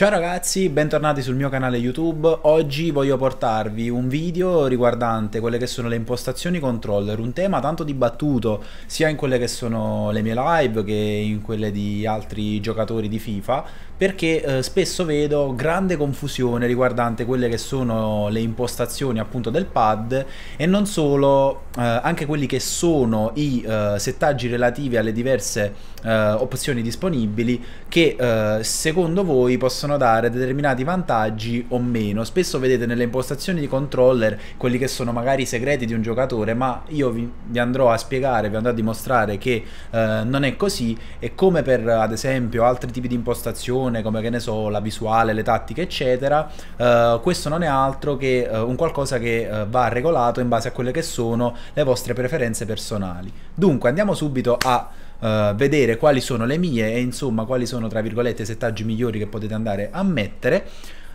Ciao ragazzi, bentornati sul mio canale YouTube. Oggi voglio portarvi un video riguardante quelle che sono le impostazioni controller, un tema tanto dibattuto sia in quelle che sono le mie live che in quelle di altri giocatori di FIFA, perché eh, spesso vedo grande confusione riguardante quelle che sono le impostazioni appunto del pad e non solo, eh, anche quelli che sono i eh, settaggi relativi alle diverse eh, opzioni disponibili che eh, secondo voi possono possono dare determinati vantaggi o meno. Spesso vedete nelle impostazioni di controller quelli che sono magari i segreti di un giocatore, ma io vi, vi andrò a spiegare, vi andrò a dimostrare che eh, non è così e come per ad esempio altri tipi di impostazione, come che ne so, la visuale, le tattiche, eccetera, eh, questo non è altro che eh, un qualcosa che eh, va regolato in base a quelle che sono le vostre preferenze personali. Dunque, andiamo subito a eh, vedere quali sono le mie e insomma quali sono tra virgolette i settaggi migliori che potete andare a mettere.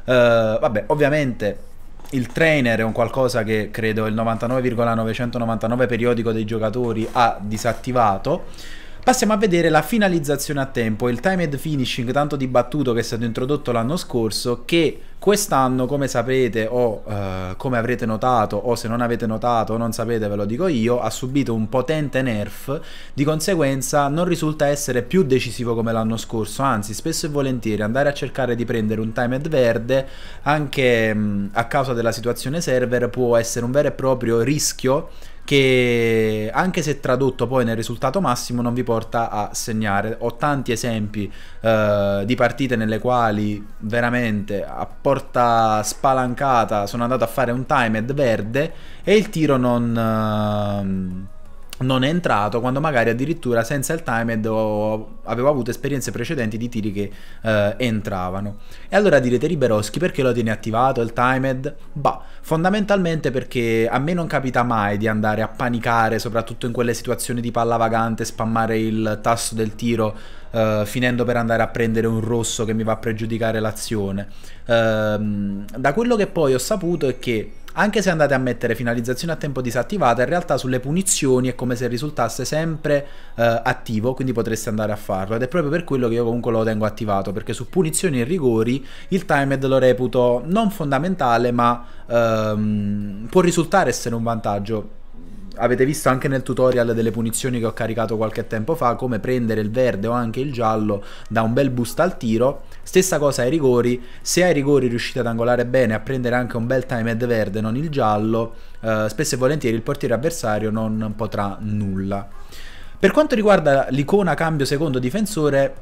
Uh, vabbè, ovviamente il trainer è un qualcosa che credo il 99,999 periodico dei giocatori ha disattivato Passiamo a vedere la finalizzazione a tempo, il timed finishing tanto dibattuto che è stato introdotto l'anno scorso che quest'anno come sapete o eh, come avrete notato o se non avete notato o non sapete ve lo dico io ha subito un potente nerf di conseguenza non risulta essere più decisivo come l'anno scorso anzi spesso e volentieri andare a cercare di prendere un timed verde anche mh, mm, a causa della situazione server può essere un vero e proprio rischio che anche se tradotto poi nel risultato massimo non vi porta a segnare. Ho tanti esempi eh, di partite nelle quali veramente a porta spalancata sono andato a fare un timed verde e il tiro non... Eh, non è entrato quando magari addirittura senza il timed avevo avuto esperienze precedenti di tiri che eh, entravano. E allora direte Riberoschi perché lo tiene attivato il timed? Bah, fondamentalmente perché a me non capita mai di andare a panicare, soprattutto in quelle situazioni di palla vagante, spammare il tasto del tiro eh, finendo per andare a prendere un rosso che mi va a pregiudicare l'azione. Eh, da quello che poi ho saputo è che anche se andate a mettere finalizzazione a tempo disattivata, in realtà sulle punizioni è come se risultasse sempre eh, attivo, quindi potreste andare a farlo. Ed è proprio per quello che io comunque lo tengo attivato, perché su punizioni e rigori il timed lo reputo non fondamentale, ma ehm, può risultare essere un vantaggio avete visto anche nel tutorial delle punizioni che ho caricato qualche tempo fa come prendere il verde o anche il giallo da un bel boost al tiro stessa cosa ai rigori se ai rigori riuscite ad angolare bene a prendere anche un bel timed verde non il giallo eh, spesso e volentieri il portiere avversario non potrà nulla per quanto riguarda l'icona cambio secondo difensore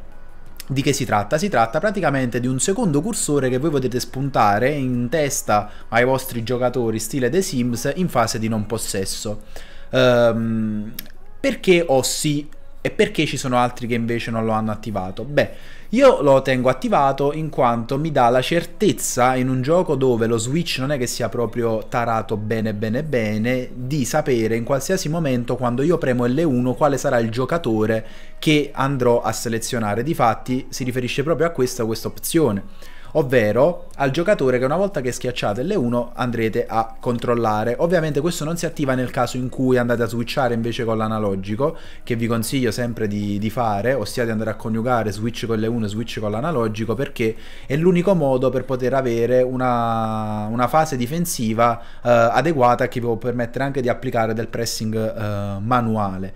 di che si tratta? Si tratta praticamente di un secondo cursore che voi potete spuntare in testa ai vostri giocatori stile The Sims in fase di non possesso. Um, perché ho sì e perché ci sono altri che invece non lo hanno attivato? Beh, io lo tengo attivato in quanto mi dà la certezza in un gioco dove lo switch non è che sia proprio tarato bene bene bene di sapere in qualsiasi momento quando io premo L1 quale sarà il giocatore che andrò a selezionare. Difatti si riferisce proprio a questa, questa opzione ovvero al giocatore che una volta che schiacciate L1 andrete a controllare. Ovviamente questo non si attiva nel caso in cui andate a switchare invece con l'analogico, che vi consiglio sempre di, di fare, ossia di andare a coniugare switch con L1 e switch con l'analogico, perché è l'unico modo per poter avere una, una fase difensiva eh, adeguata che vi può permettere anche di applicare del pressing eh, manuale.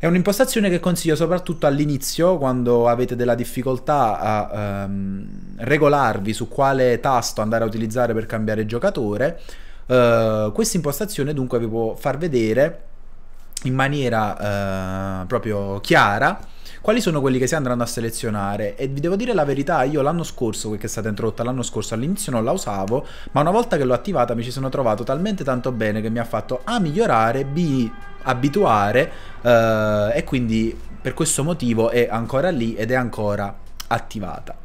È un'impostazione che consiglio soprattutto all'inizio, quando avete della difficoltà a um, regolarvi su quale tasto andare a utilizzare per cambiare giocatore. Uh, questa impostazione dunque vi può far vedere in maniera uh, proprio chiara quali sono quelli che si andranno a selezionare? E vi devo dire la verità, io l'anno scorso, quel che è stata introdotta l'anno scorso, all'inizio non la usavo, ma una volta che l'ho attivata mi ci sono trovato talmente tanto bene che mi ha fatto A migliorare, B abituare eh, e quindi per questo motivo è ancora lì ed è ancora attivata.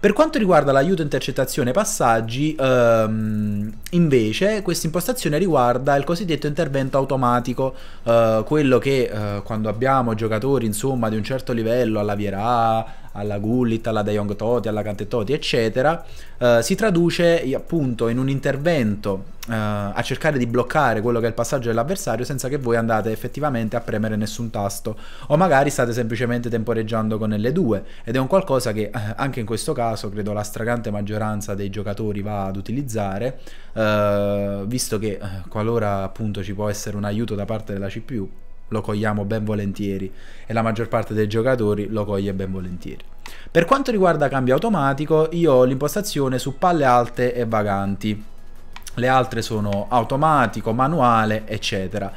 Per quanto riguarda l'aiuto intercettazione passaggi, ehm, invece, questa impostazione riguarda il cosiddetto intervento automatico, eh, quello che eh, quando abbiamo giocatori insomma di un certo livello alla Vierà, alla Gullit, alla De Jong Toti, alla Cante Toti, eccetera, eh, si traduce appunto in un intervento eh, a cercare di bloccare quello che è il passaggio dell'avversario senza che voi andate effettivamente a premere nessun tasto o magari state semplicemente temporeggiando con L2 ed è un qualcosa che eh, anche in questo caso credo la stragrande maggioranza dei giocatori va ad utilizzare eh, visto che eh, qualora appunto ci può essere un aiuto da parte della CPU lo cogliamo ben volentieri e la maggior parte dei giocatori lo coglie ben volentieri. Per quanto riguarda cambio automatico, io ho l'impostazione su palle alte e vaganti. Le altre sono automatico, manuale, eccetera.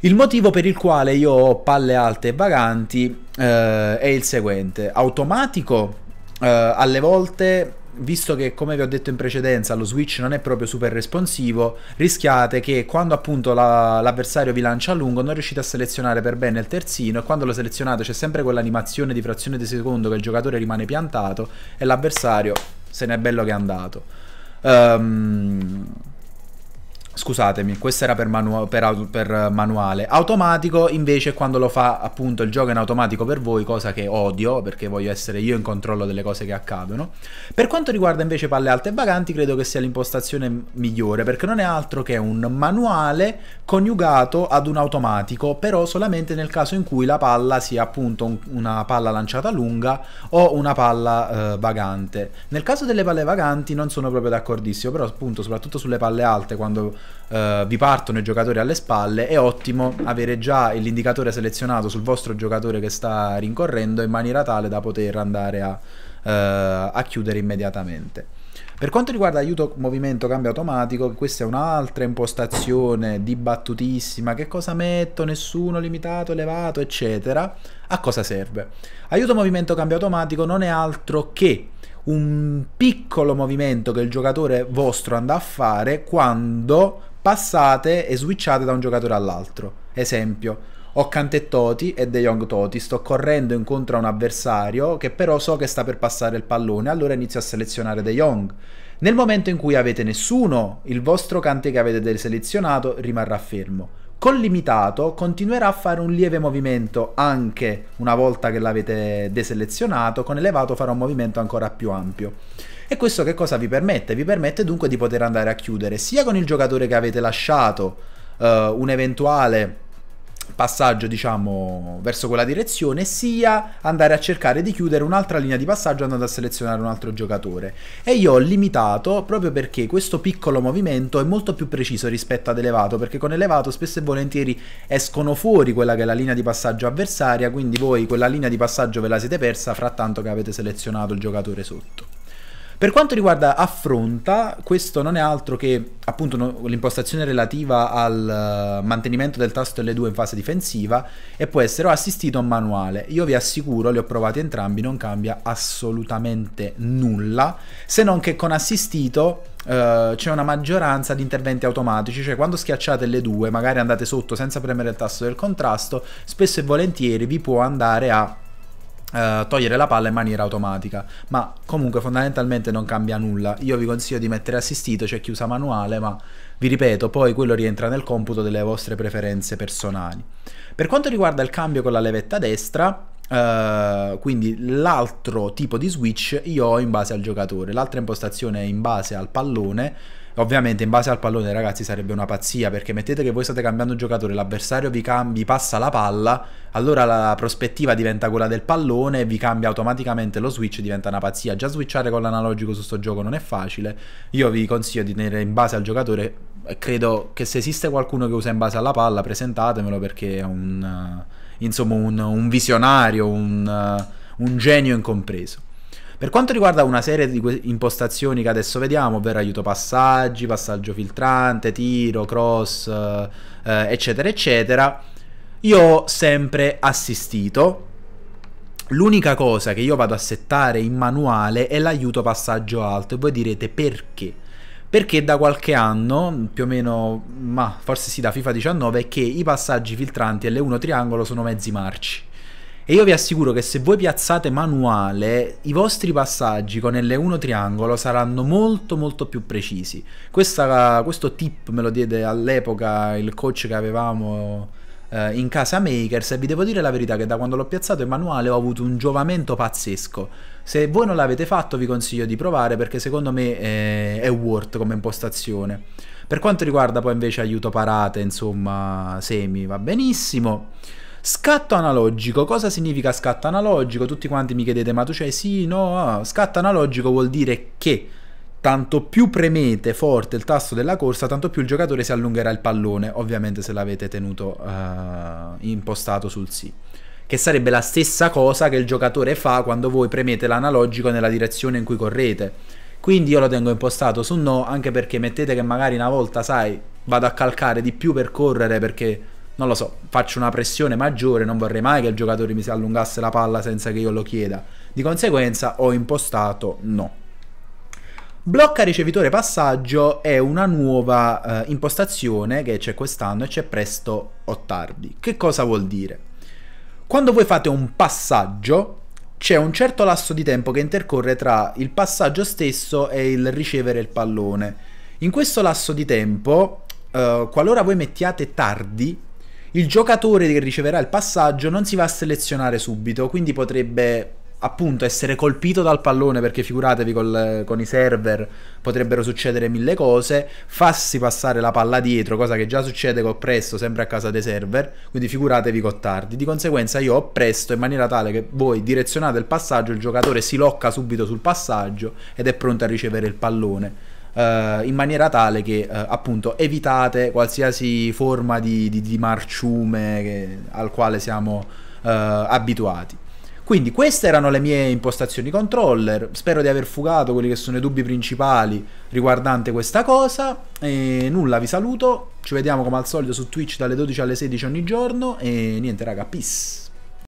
Il motivo per il quale io ho palle alte e vaganti eh, è il seguente. Automatico eh, alle volte visto che come vi ho detto in precedenza lo switch non è proprio super responsivo, rischiate che quando appunto la, l'avversario vi lancia a lungo non riuscite a selezionare per bene il terzino e quando lo selezionate c'è sempre quell'animazione di frazione di secondo che il giocatore rimane piantato e l'avversario se ne è bello che è andato. Um, Scusatemi, questo era per, manu- per, per, manuale. Automatico invece quando lo fa appunto il gioco in automatico per voi, cosa che odio perché voglio essere io in controllo delle cose che accadono. Per quanto riguarda invece palle alte e vaganti, credo che sia l'impostazione migliore perché non è altro che un manuale coniugato ad un automatico, però solamente nel caso in cui la palla sia appunto un, una palla lanciata lunga o una palla eh, vagante. Nel caso delle palle vaganti non sono proprio d'accordissimo, però appunto soprattutto sulle palle alte quando Uh, vi partono i giocatori alle spalle, è ottimo avere già l'indicatore selezionato sul vostro giocatore che sta rincorrendo in maniera tale da poter andare a, uh, a chiudere immediatamente. Per quanto riguarda aiuto movimento cambio automatico, questa è un'altra impostazione dibattutissima, che cosa metto, nessuno, limitato, elevato, eccetera, a cosa serve? Aiuto movimento cambio automatico non è altro che un piccolo movimento che il giocatore vostro andrà a fare quando passate e switchate da un giocatore all'altro. Esempio, ho Cante Toti e De Jong Toti, sto correndo incontro a un avversario che però so che sta per passare il pallone, allora inizio a selezionare De Jong. Nel momento in cui avete nessuno, il vostro Cante che avete deselezionato rimarrà fermo Col limitato continuerà a fare un lieve movimento anche una volta che l'avete deselezionato, con elevato farà un movimento ancora più ampio. E questo che cosa vi permette? Vi permette dunque di poter andare a chiudere sia con il giocatore che avete lasciato uh, un eventuale passaggio diciamo verso quella direzione sia andare a cercare di chiudere un'altra linea di passaggio andando a selezionare un altro giocatore e io ho limitato proprio perché questo piccolo movimento è molto più preciso rispetto ad elevato perché con elevato spesso e volentieri escono fuori quella che è la linea di passaggio avversaria quindi voi quella linea di passaggio ve la siete persa frattanto che avete selezionato il giocatore sotto per quanto riguarda affronta, questo non è altro che appunto no, l'impostazione relativa al uh, mantenimento del tasto L2 in fase difensiva e può essere assistito a manuale. Io vi assicuro, li ho provati entrambi, non cambia assolutamente nulla, se non che con assistito Uh, c'è una maggioranza di interventi automatici, cioè quando schiacciate le due, magari andate sotto senza premere il tasto del contrasto, spesso e volentieri vi può andare a eh, togliere la palla in maniera automatica ma comunque fondamentalmente non cambia nulla io vi consiglio di mettere assistito c'è cioè chiusa manuale ma vi ripeto poi quello rientra nel computo delle vostre preferenze personali per quanto riguarda il cambio con la levetta destra Uh, quindi l'altro tipo di switch io ho in base al giocatore, l'altra impostazione è in base al pallone Ovviamente in base al pallone ragazzi sarebbe una pazzia perché mettete che voi state cambiando giocatore, l'avversario vi, vi passa la palla, allora la prospettiva diventa quella del pallone, vi cambia automaticamente lo switch, diventa una pazzia. Già switchare con l'analogico su sto gioco non è facile, io vi consiglio di tenere in base al giocatore, eh, credo che se esiste qualcuno che usa in base alla palla presentatemelo perché è un, uh, insomma, un, un visionario, un, uh, un genio incompreso. Per quanto riguarda una serie di impostazioni che adesso vediamo, ovvero aiuto passaggi, passaggio filtrante, tiro, cross, eh, eh, eccetera, eccetera, io ho sempre assistito. L'unica cosa che io vado a settare in manuale è l'aiuto passaggio alto e voi direte perché? Perché da qualche anno, più o meno, ma forse sì da FIFA 19, è che i passaggi filtranti L1 triangolo sono mezzi marci e io vi assicuro che se voi piazzate manuale, i vostri passaggi con L1 triangolo saranno molto molto più precisi. Questa, questo tip me lo diede all'epoca il coach che avevamo eh, in casa Makers e vi devo dire la verità che da quando l'ho piazzato in manuale ho avuto un giovamento pazzesco. Se voi non l'avete fatto vi consiglio di provare perché secondo me è, eh, è worth come impostazione. Per quanto riguarda poi invece aiuto parate, insomma, semi va benissimo. Scatto analogico, cosa significa scatto analogico? Tutti quanti mi chiedete, ma tu c'hai sì, no? Ah. Scatto analogico vuol dire che tanto più premete forte il tasto della corsa, tanto più il giocatore si allungherà il pallone, ovviamente se l'avete tenuto uh, impostato sul sì. Che sarebbe la stessa cosa che il giocatore fa quando voi premete l'analogico nella direzione in cui correte. Quindi io lo tengo impostato su no, anche perché mettete che magari una volta, sai, vado a calcare di più per correre perché non lo so, faccio una pressione maggiore, non vorrei mai che il giocatore mi si allungasse la palla senza che io lo chieda. Di conseguenza ho impostato no. Blocca ricevitore passaggio è una nuova eh, impostazione che c'è quest'anno e c'è presto o tardi. Che cosa vuol dire? Quando voi fate un passaggio c'è un certo lasso di tempo che intercorre tra il passaggio stesso e il ricevere il pallone. In questo lasso di tempo, eh, qualora voi mettiate tardi, il giocatore che riceverà il passaggio non si va a selezionare subito, quindi potrebbe appunto essere colpito dal pallone perché figuratevi col, con i server potrebbero succedere mille cose farsi passare la palla dietro cosa che già succede con Presto sempre a casa dei server quindi figuratevi con Tardi di conseguenza io ho Presto in maniera tale che voi direzionate il passaggio il giocatore si locca subito sul passaggio ed è pronto a ricevere il pallone eh, in maniera tale che eh, appunto evitate qualsiasi forma di, di, di marciume che, al quale siamo eh, abituati. Quindi queste erano le mie impostazioni controller, spero di aver fugato quelli che sono i dubbi principali riguardante questa cosa e nulla, vi saluto, ci vediamo come al solito su Twitch dalle 12 alle 16 ogni giorno e niente raga, peace!